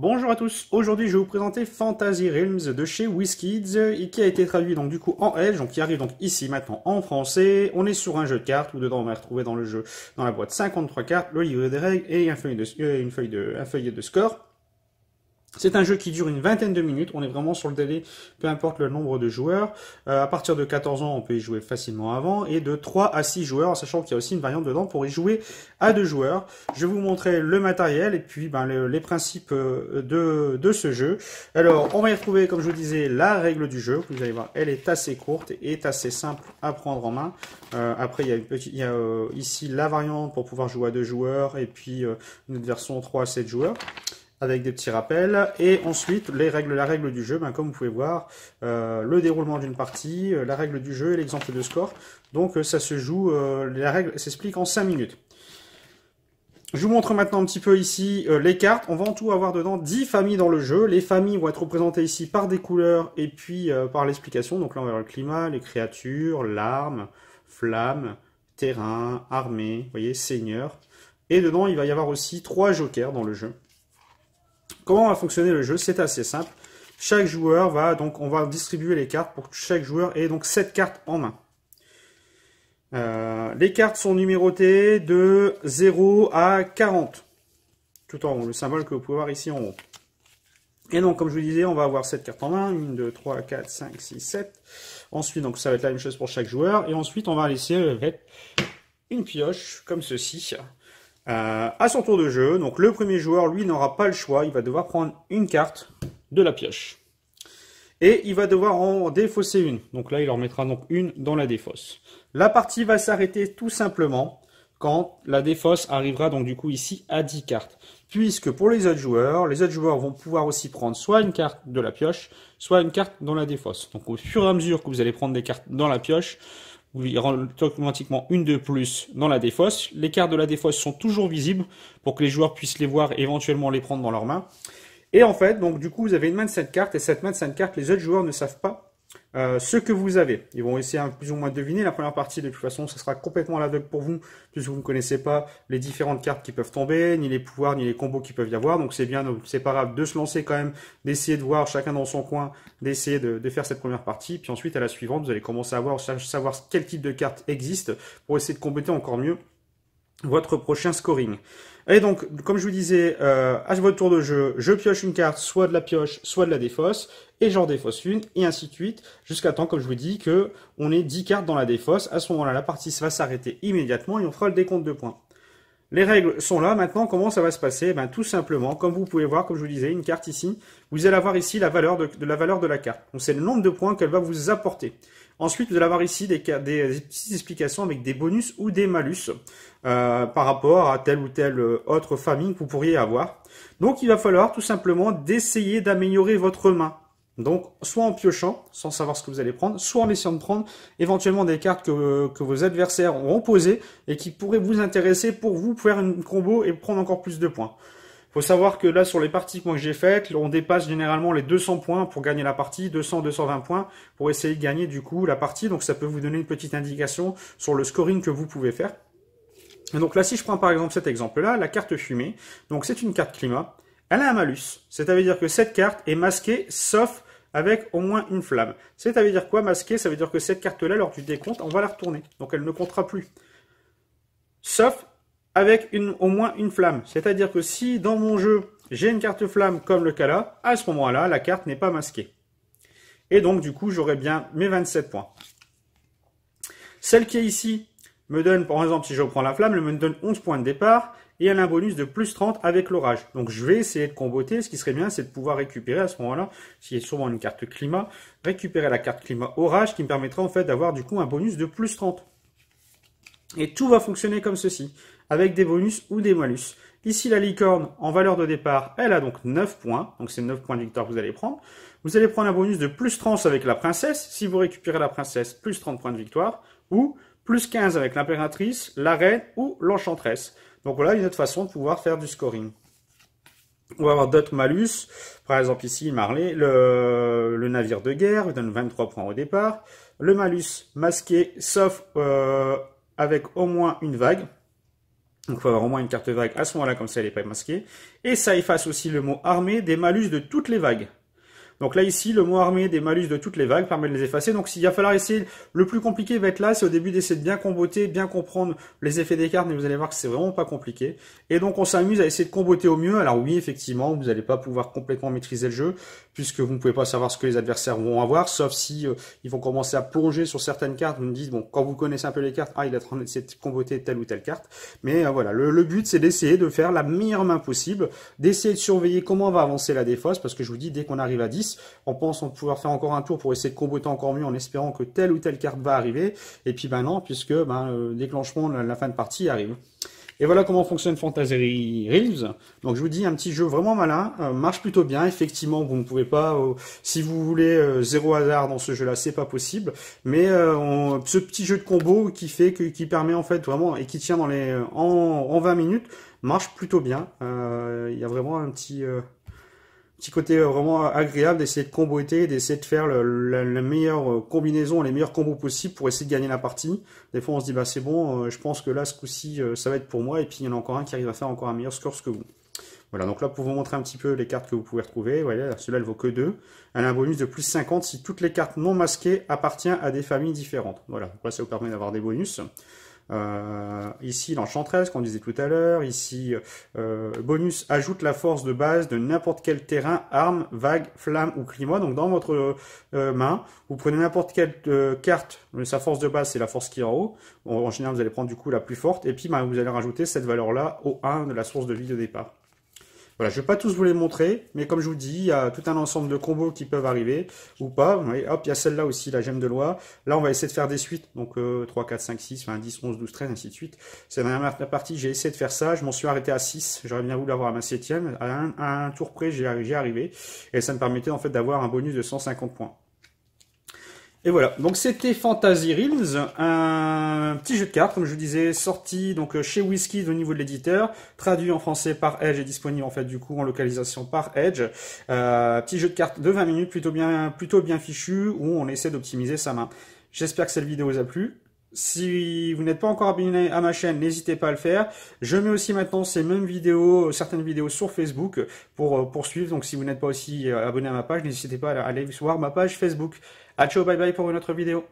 Bonjour à tous, aujourd'hui je vais vous présenter Fantasy Realms de chez WizKids et qui a été traduit donc du coup en Edge, donc qui arrive donc ici maintenant en français. On est sur un jeu de cartes où dedans on va retrouver dans le jeu, dans la boîte 53 cartes, le livre des règles et un feuille de, euh, une feuille un de score. C'est un jeu qui dure une vingtaine de minutes, on est vraiment sur le délai, peu importe le nombre de joueurs. Euh, à partir de 14 ans, on peut y jouer facilement avant, et de 3 à 6 joueurs, sachant qu'il y a aussi une variante dedans pour y jouer à 2 joueurs. Je vais vous montrer le matériel et puis ben, les principes euh, de, ce jeu. Alors, on va y retrouver, comme je vous disais, la règle du jeu. Vous allez voir, elle est assez courte et est assez simple à prendre en main. Euh, après, il y a, une petite, euh, ici la variante pour pouvoir jouer à 2 joueurs, et puis une version 3 à 7 joueurs avec des petits rappels. Et ensuite, les règles, la règle du jeu, ben, comme vous pouvez voir, euh, le déroulement d'une partie, euh, la règle du jeu et l'exemple de score. Donc euh, ça se joue, la règle s'explique en 5 minutes. Je vous montre maintenant un petit peu ici les cartes. On va en tout avoir dedans 10 familles dans le jeu. Les familles vont être représentées ici par des couleurs et puis par l'explication. Donc là, on va voir le climat, les créatures, l'arme, flamme, terrain, armée, vous voyez, seigneur. Et dedans, il va y avoir aussi trois jokers dans le jeu. Comment va fonctionner le jeu C'est assez simple. Chaque joueur va donc, on va distribuer les cartes pour que chaque joueur ait donc 7 cartes en main. Euh, les cartes sont numérotées de 0 à 40. Tout en haut, le symbole que vous pouvez voir ici en haut. Et donc, comme je vous disais, on va avoir 7 cartes en main. 1, 2, 3, 4, 5, 6, 7. Ensuite, donc ça va être la même chose pour chaque joueur. Et ensuite, on va laisser une pioche comme ceci. Euh, à son tour de jeu, donc le premier joueur, lui, n'aura pas le choix. Il va devoir prendre une carte de la pioche. Et il va devoir en défausser une. Donc là, il en mettra donc une dans la défausse. La partie va s'arrêter tout simplement quand la défausse arrivera donc du coup ici à 10 cartes. Puisque pour les autres joueurs, les autres joueurs vont pouvoir aussi prendre soit une carte de la pioche, soit une carte dans la défausse. Donc au fur et à mesure que vous allez prendre des cartes dans la pioche, vous il rend automatiquement une de plus dans la défausse. Les cartes de la défausse sont toujours visibles pour que les joueurs puissent les voir et éventuellement les prendre dans leurs mains. Et en fait, donc du coup, vous avez une main de cette cartes et cette main de cette cartes, les autres joueurs ne savent pas euh, ce que vous avez. Ils vont essayer un plus ou moins de deviner. La première partie, de toute façon, ce sera complètement à l'aveugle pour vous, puisque vous ne connaissez pas les différentes cartes qui peuvent tomber, ni les pouvoirs, ni les combos qui peuvent y avoir. Donc c'est bien, euh, c'est pas de se lancer quand même, d'essayer de voir chacun dans son coin, d'essayer de, faire cette première partie. Puis ensuite, à la suivante, vous allez commencer à voir, savoir quel type de cartes existe pour essayer de compléter encore mieux votre prochain scoring. Et donc, comme je vous disais, euh, à votre tour de jeu, je pioche une carte, soit de la pioche, soit de la défausse, et j'en défausse une, et ainsi de suite, jusqu'à temps, comme je vous dis, que on ait 10 cartes dans la défausse. À ce moment-là, la partie va s'arrêter immédiatement et on fera le décompte de points. Les règles sont là. Maintenant, comment ça va se passer eh ben, Tout simplement, comme vous pouvez voir, comme je vous disais, une carte ici, vous allez avoir ici la valeur de, la, valeur de la carte. Donc, c'est le nombre de points qu'elle va vous apporter. Ensuite, vous allez avoir ici des, petites explications avec des bonus ou des malus euh, par rapport à telle ou telle euh, autre famille que vous pourriez avoir. Donc, il va falloir tout simplement d'essayer d'améliorer votre main. Donc, soit en piochant, sans savoir ce que vous allez prendre, soit en essayant de prendre éventuellement des cartes que, que vos adversaires ont posées et qui pourraient vous intéresser pour vous faire une combo et prendre encore plus de points faut savoir que là, sur les parties que moi j'ai faites, on dépasse généralement les 200 points pour gagner la partie, 200, 220 points pour essayer de gagner du coup la partie. Donc ça peut vous donner une petite indication sur le scoring que vous pouvez faire. donc là, si je prends par exemple cet exemple-là, la carte fumée, donc c'est une carte climat, elle a un malus. C'est-à-dire que cette carte est masquée sauf avec au moins une flamme. C'est-à-dire dire quoi masquée Ça veut dire que cette carte-là, lors du décompte, on va la retourner. Donc elle ne comptera plus. Sauf avec au moins une flamme. C'est-à-dire que si dans mon jeu, j'ai une carte flamme comme le cas là, à ce moment-là, la carte n'est pas masquée. Et donc, du coup, j'aurai bien mes 27 points. Celle qui est ici me donne, par exemple, si je reprends la flamme, elle me donne 11 points de départ et elle a un bonus de plus 30 avec l'orage. Donc, je vais essayer de comboter. Ce qui serait bien, c'est de pouvoir récupérer à ce moment-là, s'il y a sûrement une carte climat, récupérer la carte climat orage qui me permettra en fait d'avoir du coup un bonus de plus 30. Et tout va fonctionner comme ceci avec des bonus ou des malus. Ici, la licorne, en valeur de départ, elle a donc 9 points. Donc, c'est 9 points de victoire que vous allez prendre. Vous allez prendre un bonus de plus 30 avec la princesse. Si vous récupérez la princesse, plus 30 points de victoire. Ou plus 15 avec l'impératrice, la reine ou l'enchantresse. Donc, voilà une autre façon de pouvoir faire du scoring. On va avoir d'autres malus. Par exemple, ici, Marley, le, le navire de guerre, vous donne 23 points au départ. Le malus masqué, sauf euh, avec au moins une vague. Donc, il faut avoir au moins une carte vague à ce moment-là, comme ça, elle n'est pas masquée. Et ça efface aussi le mot armée des malus de toutes les vagues. Donc là ici, le mot armé des malus de toutes les vagues permet de les effacer. Donc s'il va falloir essayer, le plus compliqué va être là, c'est au début d'essayer de bien comboter, bien comprendre les effets des cartes, mais vous allez voir que c'est vraiment pas compliqué. Et donc on s'amuse à essayer de comboter au mieux. Alors oui, effectivement, vous n'allez pas pouvoir complètement maîtriser le jeu, puisque vous ne pouvez pas savoir ce que les adversaires vont avoir, sauf si euh, ils vont commencer à plonger sur certaines cartes. Vous me dites, bon, quand vous connaissez un peu les cartes, ah, il train d'essayer de comboter telle ou telle carte. Mais euh, voilà, le, le but c'est d'essayer de faire la meilleure main possible, d'essayer de surveiller comment va avancer la défausse, parce que je vous dis, dès qu'on arrive à 10, on pense on pouvoir faire encore un tour pour essayer de comboter encore mieux en espérant que telle ou telle carte va arriver. Et puis ben non, puisque le ben, euh, déclenchement de la fin de partie arrive. Et voilà comment fonctionne Fantasy Reels Donc je vous dis un petit jeu vraiment malin, euh, marche plutôt bien. Effectivement, vous ne pouvez pas, euh, si vous voulez zéro hasard dans ce jeu-là, c'est pas possible. Mais ce petit jeu de combo qui fait qui permet en fait vraiment et qui tient dans les en, en 20 minutes marche plutôt bien. Il y a vraiment un petit petit côté euh, vraiment agréable d'essayer de comboiter, d'essayer de faire la, meilleure euh, combinaison, les meilleurs combos possibles pour essayer de gagner la partie. Des fois, on se dit, bah, c'est bon, euh, je pense que là, ce coup-ci, ça va être pour moi. Et puis, il y en a encore un qui arrive à faire encore un meilleur score que vous. Voilà, donc là, pour vous montrer un petit peu les cartes que vous pouvez retrouver, voilà, celle-là, elle vaut que 2. Elle a un bonus de plus 50 si toutes les cartes non masquées appartiennent à des familles différentes. Voilà, ça vous permet d'avoir des bonus. Euh, ici, l'enchantresse qu'on disait tout à l'heure. Ici, euh, euh, bonus, ajoute la force de base de n'importe quel terrain, arme, vague, flamme ou climat. Donc dans votre main, vous prenez n'importe quelle carte. Sa force de base, c'est la force qui est en haut. En, général, vous allez prendre du coup la plus forte. Et puis, bah, vous allez rajouter cette valeur-là au 1 de la source de vie de départ. Voilà, je ne vais pas tous vous les montrer, mais comme je vous dis, il y a tout un ensemble de combos qui peuvent arriver, ou pas. Voyez, hop, il y a celle-là aussi, la gemme de loi. Là, on va essayer de faire des suites, donc 3, 4, 5, 6, enfin, 10, 11, 12, 13, ainsi de suite. C'est la dernière partie, j'ai essayé de faire ça, je m'en suis arrêté à 6, j'aurais bien voulu l'avoir à ma 7 à un, à un tour près, j'ai arrivé, et ça me permettait en fait d'avoir un bonus de 150 points. Et voilà, donc c'était Fantasy Reels, un petit jeu de cartes, comme je vous disais, sorti donc euh, chez Whisky au niveau de l'éditeur, traduit en français par Edge et disponible en fait du coup en localisation par Edge. Euh, petit jeu de cartes de 20 minutes, plutôt bien, plutôt bien fichu, où on essaie d'optimiser sa main. J'espère que cette vidéo vous a plu. Si vous n'êtes pas encore abonné à ma chaîne, n'hésitez pas à le faire. Je mets aussi maintenant ces mêmes vidéos, certaines vidéos sur Facebook pour euh, poursuivre. Donc si vous n'êtes pas aussi euh, abonné à ma page, n'hésitez pas à aller voir ma page Facebook. A ciao, bye bye pour une autre vidéo.